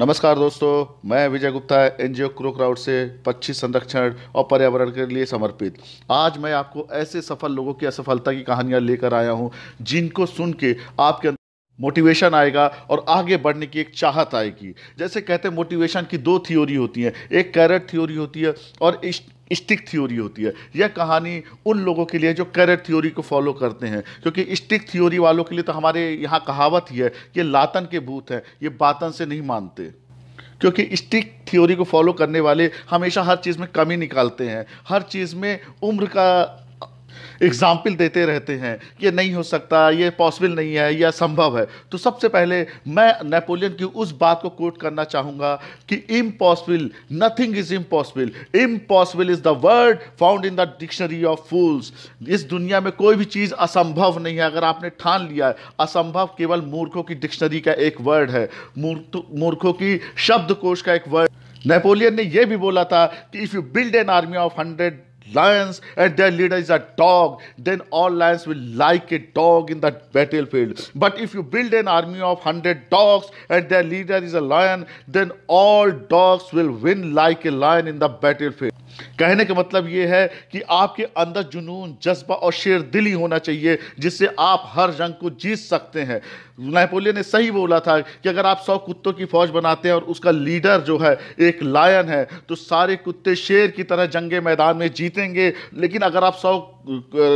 नमस्कार दोस्तों मैं Vijay Gupta N G Crow Crowd से पक्षी संरक्षण और पर्यावरण के लिए समर्पित आज मैं आपको ऐसे सफल लोगों की असफलता की कहानियां लेकर आया हूं जिनको सुन के आपके मोटिवेशन आएगा और आगे बढ़ने की एक चाहत आएगी जैसे कहते हैं मोटिवेशन की दो थ्योरी होती है एक कैरेट थ्योरी होती है और स्टिक थ्योरी होती है यह कहानी उन लोगों के लिए जो कैरेट थ्योरी को फॉलो करते हैं क्योंकि स्टिक थ्योरी वालों के लिए तो हमारे यहाँ कहावत ही है कि लातन के भूत हैं ये बातन से नहीं मानते क्योंकि स्टिक थ्योरी को फॉलो करने वाले हमेशा हर चीज़ में कमी निकालते हैं हर चीज़ में उम्र का एग्जाम्पल देते रहते हैं ये नहीं हो सकता ये पॉसिबल नहीं है यह संभव है तो सबसे पहले मैं नेपोलियन की उस बात को कोट करना चाहूँगा कि impossible nothing is impossible impossible is the word found in the dictionary of fools इस दुनिया में कोई भी चीज़ असंभव नहीं है अगर आपने ठान लिया है असंभव केवल मूर्खों की डिक्शनरी का एक वर्ड है मूर्खों की शब्दकोश का एक वर्ड नेपोलियन ने यह भी बोला था कि if you build an army of hundred lions and their leader is a dog, then all lions will like a dog in the battlefield. But if you build an army of 100 dogs and their leader is a lion, then all dogs will win like a lion in the battlefield. कहने का मतलब ये है कि आपके अंदर जुनून जज्बा और शेर दिली होना चाहिए जिससे आप हर जंग को जीत सकते हैं नेपोलियन ने सही बोला था कि अगर आप सौ कुत्तों की फौज बनाते हैं और उसका लीडर जो है एक लायन है तो सारे कुत्ते शेर की तरह जंगे मैदान में जीतेंगे लेकिन अगर आप सौ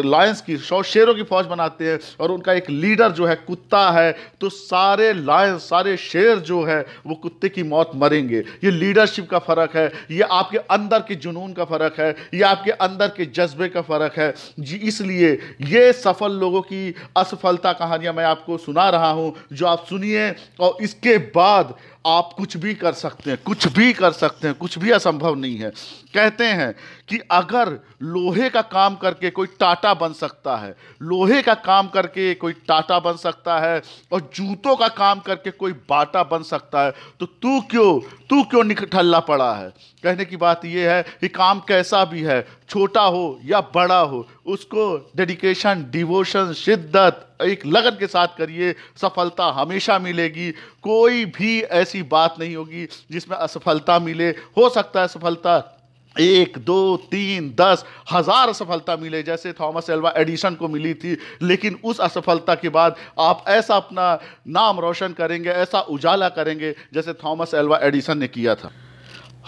लायंस की सौ शेरों की फौज बनाते हैं और उनका एक लीडर जो है कुत्ता है तो सारे लायंस सारे शेर जो है वो कुत्ते की मौत मरेंगे ये लीडरशिप का फ़र्क है ये आपके अंदर के जुनून जुनून का फ़र्क है या आपके अंदर के जज्बे का फ़र्क है जी इसलिए ये सफल लोगों की असफलता कहानियाँ मैं आपको सुना रहा हूँ जो आप सुनिए और इसके बाद आप कुछ भी कर सकते हैं कुछ भी कर सकते हैं कुछ भी असंभव नहीं है कहते हैं कि अगर लोहे का काम करके कोई टाटा बन सकता है लोहे का काम करके कोई टाटा बन सकता है और जूतों का काम करके कोई बाटा बन सकता है तो तू क्यों तू क्यों निकठल्ला पड़ा है कहने की बात यह है कि काम कैसा भी है छोटा हो या बड़ा हो उसको डेडिकेशन डिवोशन शिद्दत एक लगन के साथ करिए सफलता हमेशा मिलेगी कोई भी ऐसी बात नहीं होगी जिसमें असफलता मिले हो सकता है सफलता एक दो तीन दस हजार असफलता मिले जैसे थॉमस एल्वा एडिशन को मिली थी लेकिन उस असफलता के बाद आप ऐसा अपना नाम रोशन करेंगे ऐसा उजाला करेंगे जैसे थॉमस एल्वा एडिसन ने किया था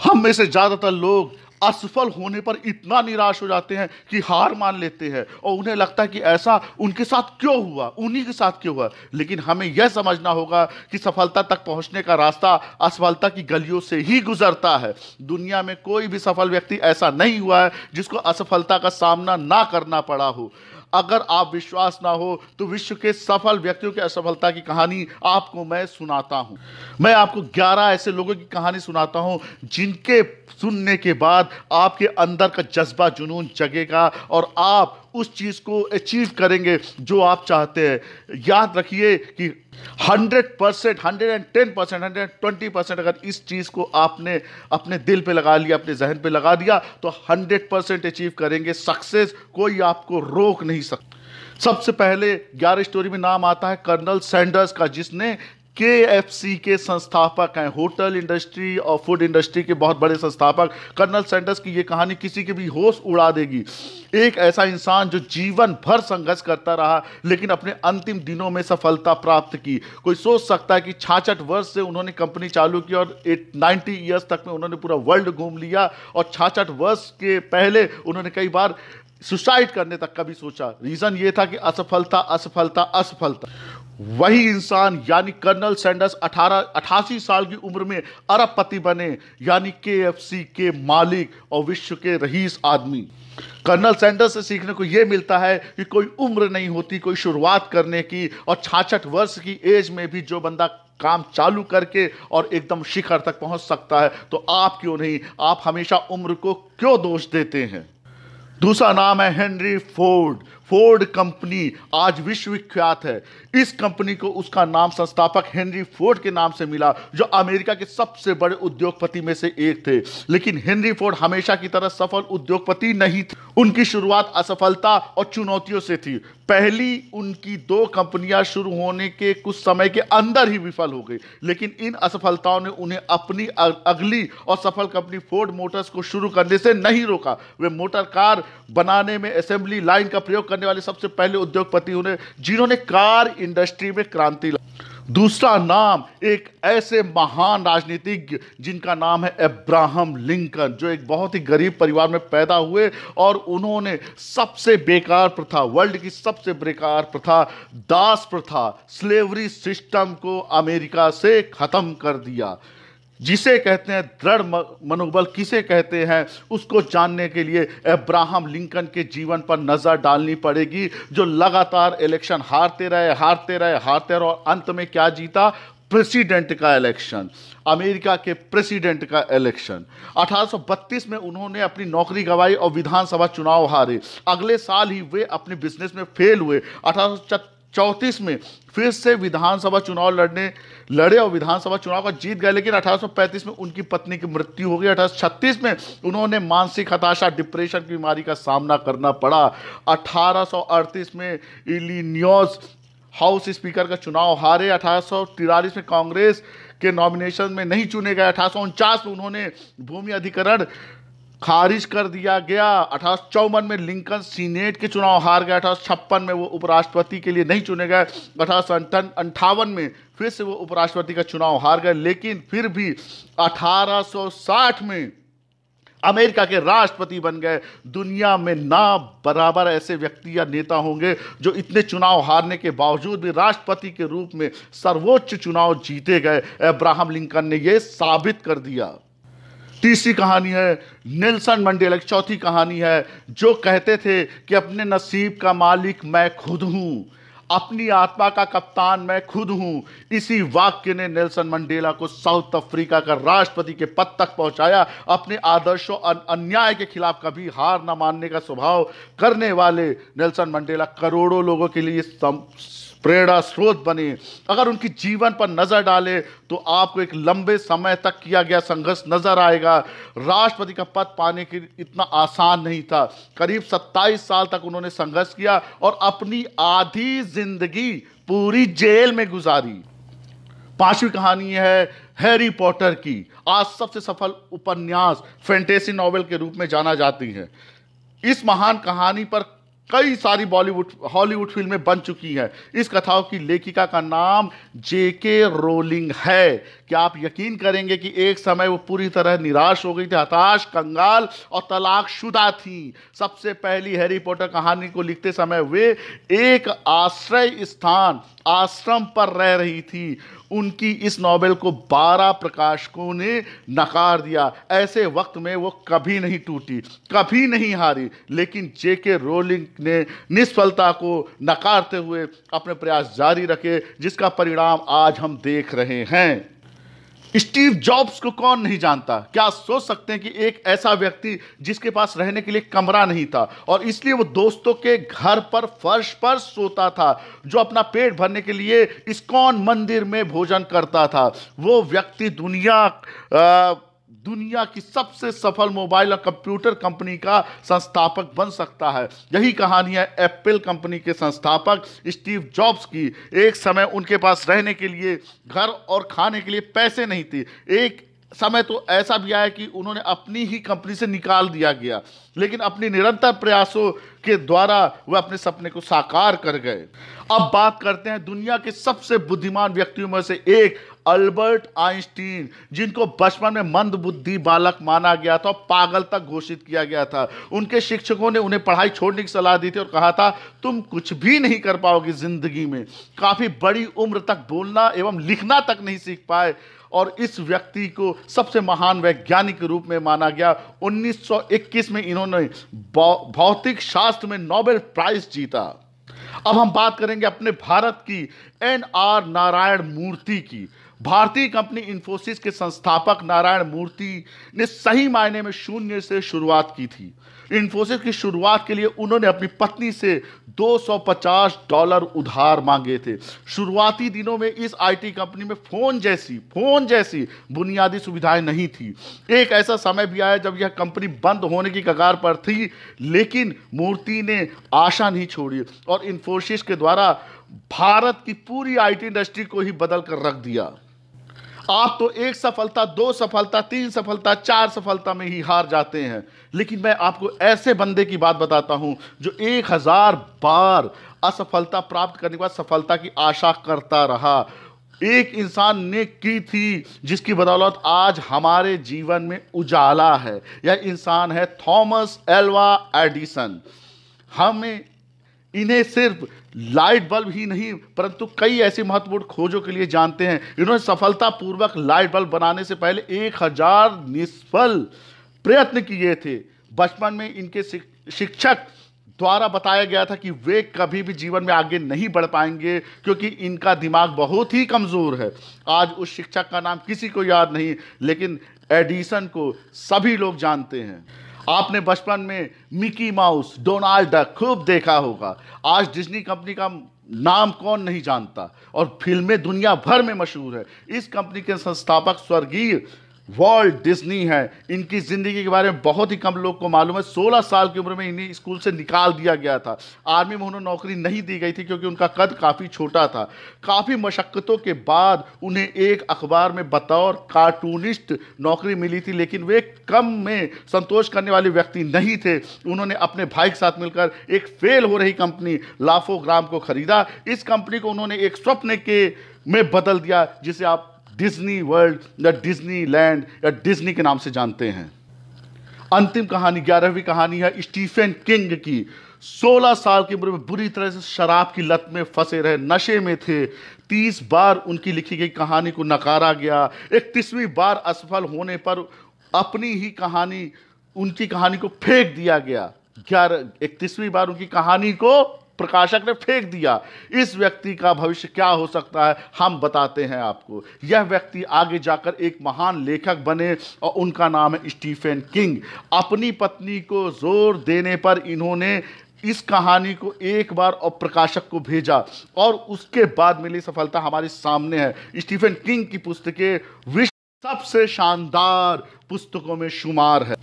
हम में से ज़्यादातर लोग असफल होने पर इतना निराश हो जाते हैं कि हार मान लेते हैं और उन्हें लगता है कि ऐसा उनके साथ क्यों हुआ उन्हीं के साथ क्यों हुआ लेकिन हमें यह समझना होगा कि सफलता तक पहुंचने का रास्ता असफलता की गलियों से ही गुजरता है दुनिया में कोई भी सफल व्यक्ति ऐसा नहीं हुआ है जिसको असफलता का सामना ना करना पड़ा हो अगर आप विश्वास ना हो तो विश्व के सफल व्यक्तियों की असफलता की कहानी आपको मैं सुनाता हूं मैं आपको ग्यारह ऐसे लोगों की कहानी सुनाता हूं जिनके सुनने के बाद आपके अंदर का जज्बा जुनून जगेगा और आप उस चीज़ को अचीव करेंगे जो आप चाहते हैं याद रखिए कि 100 percent hundred and ten percent hundred and twenty percent अगर इस चीज़ को आपने अपने दिल पे लगा लिया अपने जहन पे लगा दिया तो 100 परसेंट अचीव करेंगे सक्सेस कोई आपको रोक नहीं सकता सबसे पहले ग्यारह स्टोरी में नाम आता है कर्नल सैंडर्स का जिसने के के संस्थापक हैं होटल इंडस्ट्री और फूड इंडस्ट्री के बहुत बड़े संस्थापक कर्नल सेंडर्स की ये कहानी किसी की भी होश उड़ा देगी एक ऐसा इंसान जो जीवन भर संघर्ष करता रहा लेकिन अपने अंतिम दिनों में सफलता प्राप्त की कोई सोच सकता है कि छाछठ वर्ष से उन्होंने कंपनी चालू की और एट नाइन्टी ईयर्स तक में उन्होंने पूरा वर्ल्ड घूम लिया और छाछठ वर्ष के पहले उन्होंने कई बार सुसाइड करने तक कभी सोचा रीज़न ये था कि असफलता असफलता असफलता वही इंसान यानी कर्नल सैंडर्स अठारह अठासी साल की उम्र में अरबपति बने यानी के के मालिक और विश्व के रहीस आदमी कर्नल सैंडर्स से सीखने को यह मिलता है कि कोई उम्र नहीं होती कोई शुरुआत करने की और छाछठ वर्ष की एज में भी जो बंदा काम चालू करके और एकदम शिखर तक पहुंच सकता है तो आप क्यों नहीं आप हमेशा उम्र को क्यों दोष देते हैं दूसरा नाम है हेनरी फोर्ड फोर्ड कंपनी आज विश्वविख्यात है इस कंपनी को उसका नाम संस्थापक हेनरी फोर्ड के नाम से मिला जो अमेरिका के सबसे बड़े उद्योगपति में से एक थे लेकिन हेनरी फोर्ड हमेशा की तरह सफल उद्योगपति नहीं थे उनकी शुरुआत असफलता और चुनौतियों से थी पहली उनकी दो कंपनियां शुरू होने के कुछ समय के अंदर ही विफल हो गई लेकिन इन असफलताओं ने उन्हें अपनी अगली और सफल कंपनी फोर्ड मोटर्स को शुरू करने से नहीं रोका वे मोटर कार बनाने में असेंबली लाइन का प्रयोग करने वाले सबसे पहले उद्योगपति उन्हें जिन्होंने कार इंडस्ट्री में क्रांति दूसरा नाम एक ऐसे महान राजनीतिज्ञ जिनका नाम है अब्राहम लिंकन जो एक बहुत ही गरीब परिवार में पैदा हुए और उन्होंने सबसे बेकार प्रथा वर्ल्ड की सबसे बेकार प्रथा दास प्रथा स्लेवरी सिस्टम को अमेरिका से ख़त्म कर दिया जिसे कहते हैं दृढ़ मनोबल किसे कहते हैं उसको जानने के लिए अब्राहम लिंकन के जीवन पर नज़र डालनी पड़ेगी जो लगातार इलेक्शन हारते रहे हारते रहे हारते रहे और अंत में क्या जीता प्रेसिडेंट का इलेक्शन अमेरिका के प्रेसिडेंट का इलेक्शन 1832 में उन्होंने अपनी नौकरी गंवाई और विधानसभा चुनाव हारे अगले साल ही वे अपने बिजनेस में फेल हुए अठारह चौंतीस में फिर से विधानसभा चुनाव लड़ने लड़े और विधानसभा चुनाव का जीत गए लेकिन 1835 में उनकी पत्नी की मृत्यु हो गई अठारह में उन्होंने मानसिक हताशा डिप्रेशन की बीमारी का सामना करना पड़ा 1838 में इलिनियोस हाउस स्पीकर का चुनाव हारे अठारह में कांग्रेस के नॉमिनेशन में नहीं चुने गए अठारह में उन्होंने भूमि अधिकरण खारिज कर दिया गया अठारह चौवन में लिंकन सीनेट के चुनाव हार गए अठारह छप्पन में वो उपराष्ट्रपति के लिए नहीं चुने गए अठारह अंठावन में फिर से वो उपराष्ट्रपति का चुनाव हार गए लेकिन फिर भी 1860 में अमेरिका के राष्ट्रपति बन गए दुनिया में ना बराबर ऐसे व्यक्ति या नेता होंगे जो इतने चुनाव हारने के बावजूद भी राष्ट्रपति के रूप में सर्वोच्च चुनाव जीते गए अब्राहम लिंकन ने यह साबित कर दिया तीसरी कहानी है नेल्सन मंडेला की चौथी कहानी है जो कहते थे कि अपने नसीब का मालिक मैं खुद हूँ अपनी आत्मा का कप्तान मैं खुद हूं इसी वाक्य ने नेल्सन मंडेला को साउथ अफ्रीका का राष्ट्रपति के पद तक पहुंचाया अपने आदर्शों अन्याय के खिलाफ कभी हार न मानने का स्वभाव करने वाले नेल्सन मंडेला करोड़ों लोगों के लिए प्रेरणा स्रोत बने अगर उनकी जीवन पर नज़र डाले तो आपको एक लंबे समय तक किया गया संघर्ष नज़र आएगा राष्ट्रपति का पद पाने के इतना आसान नहीं था करीब 27 साल तक उन्होंने संघर्ष किया और अपनी आधी जिंदगी पूरी जेल में गुजारी पांचवी कहानी है हैरी पॉटर की आज सबसे सफल उपन्यास फैंटेसी नॉवेल के रूप में जाना जाती है इस महान कहानी पर कई सारी बॉलीवुड हॉलीवुड फिल्में बन चुकी हैं इस कथाओं की लेखिका का नाम जे के रोलिंग है क्या आप यकीन करेंगे कि एक समय वो पूरी तरह निराश हो गई थी हताश कंगाल और तलाकशुदा थी सबसे पहली हैरी पॉटर कहानी को लिखते समय वे एक आश्रय स्थान आश्रम पर रह रही थी उनकी इस नॉवेल को बारह प्रकाशकों ने नकार दिया ऐसे वक्त में वो कभी नहीं टूटी कभी नहीं हारी लेकिन जे के रोलिंग ने निष्फलता को नकारते हुए अपने प्रयास जारी रखे जिसका परिणाम आज हम देख रहे हैं स्टीव जॉब्स को कौन नहीं जानता क्या सोच सकते हैं कि एक ऐसा व्यक्ति जिसके पास रहने के लिए कमरा नहीं था और इसलिए वो दोस्तों के घर पर फर्श पर सोता था जो अपना पेट भरने के लिए इस्कॉन मंदिर में भोजन करता था वो व्यक्ति दुनिया आ, दुनिया की सबसे सफल मोबाइल और कंप्यूटर कंपनी का संस्थापक बन सकता है यही कहानी है एप्पल कंपनी के संस्थापक स्टीव जॉब्स की एक समय उनके पास रहने के लिए घर और खाने के लिए पैसे नहीं थे एक समय तो ऐसा भी आया कि उन्होंने अपनी ही कंपनी से निकाल दिया गया लेकिन अपनी निरंतर प्रयासों के द्वारा वह अपने सपने को साकार कर गए अब बात करते हैं दुनिया के सबसे बुद्धिमान व्यक्तियों में से एक अल्बर्ट आइंस्टीन जिनको बचपन में मंद बुद्धि बालक माना गया था और पागल तक घोषित किया गया था उनके शिक्षकों ने उन्हें पढ़ाई छोड़ने की सलाह दी थी और कहा था तुम कुछ भी नहीं कर पाओगे ज़िंदगी में काफ़ी बड़ी उम्र तक बोलना एवं लिखना तक नहीं सीख पाए और इस व्यक्ति को सबसे महान वैज्ञानिक के रूप में माना गया 1921 में इन्होंने भौतिक शास्त्र में नोबेल प्राइज जीता अब हम बात करेंगे अपने भारत की एन आर नारायण मूर्ति की भारतीय कंपनी इंफोसिस के संस्थापक नारायण मूर्ति ने सही मायने में शून्य से शुरुआत की थी इन्फोसिस की शुरुआत के लिए उन्होंने अपनी पत्नी से 250 डॉलर उधार मांगे थे शुरुआती दिनों में इस आईटी कंपनी में फ़ोन जैसी फ़ोन जैसी बुनियादी सुविधाएं नहीं थी एक ऐसा समय भी आया जब यह कंपनी बंद होने की कगार पर थी लेकिन मूर्ति ने आशा नहीं छोड़ी और इन्फोसिस के द्वारा भारत की पूरी आईटी इंडस्ट्री को ही बदल कर रख दिया आप तो एक सफलता दो सफलता तीन सफलता चार सफलता में ही हार जाते हैं लेकिन मैं आपको ऐसे बंदे की बात बताता हूं जो एक हज़ार बार असफलता प्राप्त करने के बाद सफलता की आशा करता रहा एक इंसान ने की थी जिसकी बदौलत आज हमारे जीवन में उजाला है यह इंसान है थॉमस एल्वा एडिसन हमें इन्हें सिर्फ लाइट बल्ब ही नहीं परंतु कई ऐसी महत्वपूर्ण खोजों के लिए जानते हैं इन्होंने सफलतापूर्वक लाइट बल्ब बनाने से पहले एक हजार निष्फल प्रयत्न किए थे बचपन में इनके शिक्षक द्वारा बताया गया था कि वे कभी भी जीवन में आगे नहीं बढ़ पाएंगे क्योंकि इनका दिमाग बहुत ही कमज़ोर है आज उस शिक्षक का नाम किसी को याद नहीं लेकिन एडिसन को सभी लोग जानते हैं आपने बचपन में मिकी माउस डोनाल्ड डक खूब देखा होगा आज डिज्नी कंपनी का नाम कौन नहीं जानता और फिल्में दुनिया भर में मशहूर है इस कंपनी के संस्थापक स्वर्गीय वॉल्ट डिज्नी है इनकी ज़िंदगी के बारे में बहुत ही कम लोग को मालूम है 16 साल की उम्र में इन्हें स्कूल से निकाल दिया गया था आर्मी में उन्हें नौकरी नहीं दी गई थी क्योंकि उनका कद काफ़ी छोटा था काफ़ी मशक्क़तों के बाद उन्हें एक अखबार में बतौर कार्टूनिस्ट नौकरी मिली थी लेकिन वे कम में संतोष करने वाले व्यक्ति नहीं थे उन्होंने अपने भाई के साथ मिलकर एक फेल हो रही कंपनी लाफो ग्राम को खरीदा इस कंपनी को उन्होंने एक स्वप्न के में बदल दिया जिसे आप डिज्नी वर्ल्ड या डिज्नी लैंड या डिज्नी के नाम से जानते हैं अंतिम कहानी ग्यारहवीं कहानी है स्टीफन किंग की 16 साल की उम्र में बुरी तरह से शराब की लत में फंसे रहे नशे में थे 30 बार उनकी लिखी गई कहानी को नकारा गया इकतीसवीं बार असफल होने पर अपनी ही कहानी उनकी कहानी को फेंक दिया गया ग्यारह इकतीसवीं बार उनकी कहानी को प्रकाशक ने फेंक दिया इस व्यक्ति का भविष्य क्या हो सकता है हम बताते हैं आपको यह व्यक्ति आगे जाकर एक महान लेखक बने और उनका नाम है स्टीफन किंग अपनी पत्नी को जोर देने पर इन्होंने इस कहानी को एक बार और प्रकाशक को भेजा और उसके बाद मिली सफलता हमारे सामने है स्टीफन किंग की पुस्तकें विश्व सबसे शानदार पुस्तकों में शुमार है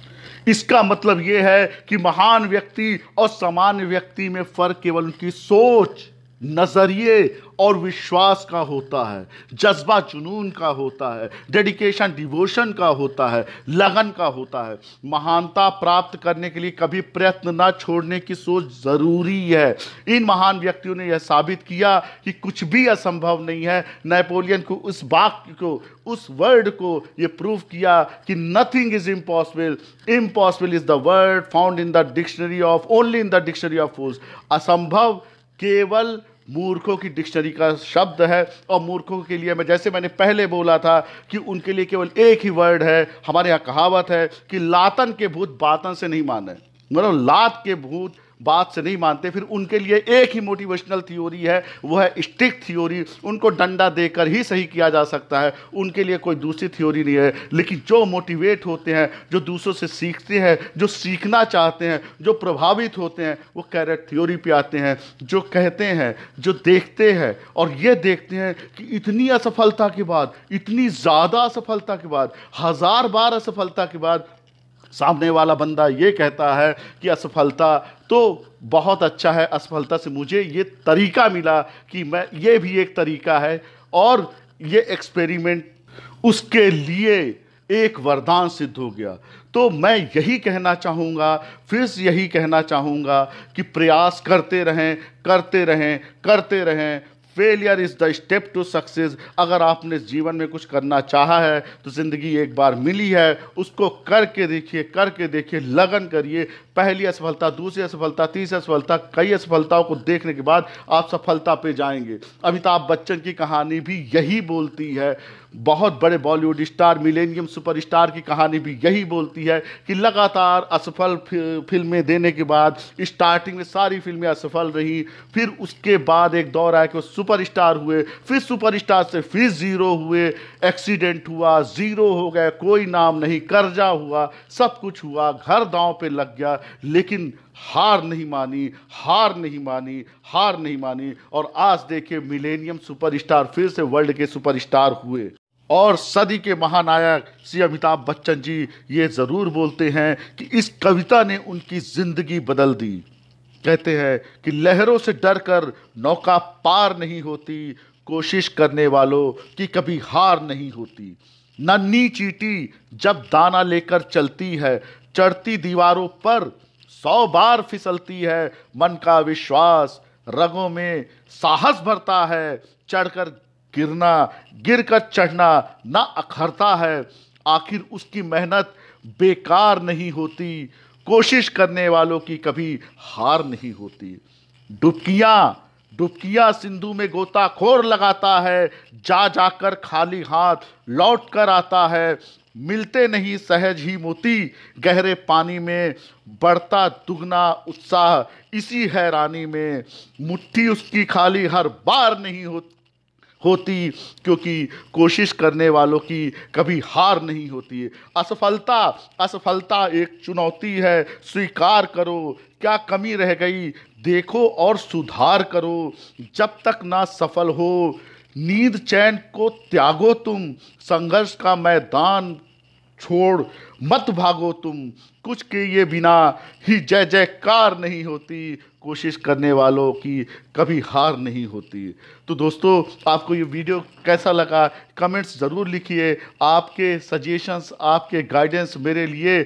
इसका मतलब यह है कि महान व्यक्ति और सामान्य व्यक्ति में फर्क केवल उनकी सोच नज़रिए और विश्वास का होता है जज्बा जुनून का होता है डेडिकेशन डिवोशन का होता है लगन का होता है महानता प्राप्त करने के लिए कभी प्रयत्न ना छोड़ने की सोच ज़रूरी है इन महान व्यक्तियों ने यह साबित किया कि कुछ भी असंभव नहीं है नेपोलियन को उस वाक्य को उस वर्ड को ये प्रूव किया कि nothing is impossible impossible is the word found in the dictionary of only in the dictionary of fools असंभव केवल मूर्खों की डिक्शनरी का शब्द है और मूर्खों के लिए मैं जैसे मैंने पहले बोला था कि उनके लिए केवल एक ही वर्ड है हमारे यहाँ कहावत है कि लातन के भूत बातन से नहीं माने मतलब लात के भूत बात से नहीं मानते फिर उनके लिए एक ही मोटिवेशनल थ्योरी है वह है स्टिक थ्योरी उनको डंडा देकर ही सही किया जा सकता है उनके लिए कोई दूसरी थ्योरी नहीं है लेकिन जो मोटिवेट होते हैं जो दूसरों से सीखते हैं जो सीखना चाहते हैं जो प्रभावित होते हैं वो कैरेट थ्योरी पे आते हैं जो कहते हैं जो देखते हैं और ये देखते हैं कि इतनी असफलता के बाद इतनी ज़्यादा असफलता के बाद हज़ार बार असफलता के बाद सामने वाला बंदा ये कहता है कि असफलता तो बहुत अच्छा है असफलता से मुझे ये तरीका मिला कि मैं ये भी एक तरीका है और ये एक्सपेरिमेंट उसके लिए एक वरदान सिद्ध हो गया तो मैं यही कहना चाहूँगा फिर से यही कहना चाहूँगा कि प्रयास करते रहें करते रहें करते रहें failure is the step to success अगर आपने जीवन में कुछ करना चाहा है तो ज़िंदगी एक बार मिली है उसको करके देखिए करके देखिए लगन करिए पहली असफलता दूसरी असफलता तीसरी असफलता कई असफलताओं को देखने के बाद आप सफलता पे जाएंगे अमिताभ बच्चन की कहानी भी यही बोलती है बहुत बड़े बॉलीवुड स्टार मिलेनियम सुपरस्टार की कहानी भी यही बोलती है कि लगातार असफल फिल्में देने के बाद स्टार्टिंग में सारी फिल्में असफल रही फिर उसके बाद एक दौर आया कि वो सुपरस्टार हुए फिर सुपरस्टार से फिर ज़ीरो हुए एक्सीडेंट हुआ ज़ीरो हो गए कोई नाम नहीं कर्जा हुआ सब कुछ हुआ घर दांव पे लग गया लेकिन हार नहीं मानी हार नहीं मानी हार नहीं मानी और आज देखे मिलेनियम सुपरस्टार फिर से वर्ल्ड के सुपरस्टार हुए और सदी के महानायक श्री अमिताभ बच्चन जी ये ज़रूर बोलते हैं कि इस कविता ने उनकी ज़िंदगी बदल दी कहते हैं कि लहरों से डरकर नौका पार नहीं होती कोशिश करने वालों की कभी हार नहीं होती नन्नी चीटी जब दाना लेकर चलती है चढ़ती दीवारों पर सौ बार फिसलती है मन का विश्वास रगों में साहस भरता है चढ़कर गिरना गिरकर चढ़ना ना अखरता है आखिर उसकी मेहनत बेकार नहीं होती कोशिश करने वालों की कभी हार नहीं होती डुबकियाँ डुबकियाँ सिंधु में गोताखोर लगाता है जा जाकर खाली हाथ लौट कर आता है मिलते नहीं सहज ही मोती गहरे पानी में बढ़ता दुगना उत्साह इसी हैरानी में मुट्ठी उसकी खाली हर बार नहीं होती होती क्योंकि कोशिश करने वालों की कभी हार नहीं होती है असफलता असफलता एक चुनौती है स्वीकार करो क्या कमी रह गई देखो और सुधार करो जब तक ना सफल हो नींद चैन को त्यागो तुम संघर्ष का मैदान छोड़ मत भागो तुम कुछ के ये बिना ही जय जयकार नहीं होती कोशिश करने वालों की कभी हार नहीं होती तो दोस्तों आपको ये वीडियो कैसा लगा कमेंट्स ज़रूर लिखिए आपके सजेशंस आपके गाइडेंस मेरे लिए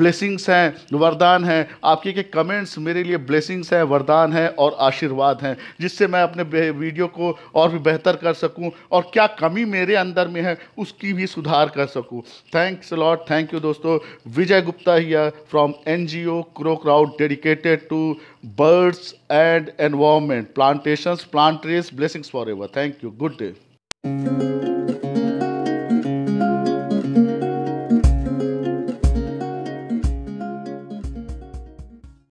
ब्लेसिंग्स हैं वरदान हैं आपके के कमेंट्स मेरे लिए ब्लेसिंग्स हैं वरदान हैं और आशीर्वाद हैं जिससे मैं अपने वीडियो को और भी बेहतर कर सकूं और क्या कमी मेरे अंदर में है उसकी भी सुधार कर सकूं थैंक्स लॉट थैंक यू दोस्तों Vijay Gupta here from N G O Crow Crowd dedicated to birds and environment plantations plant trees blessings forever thank you good day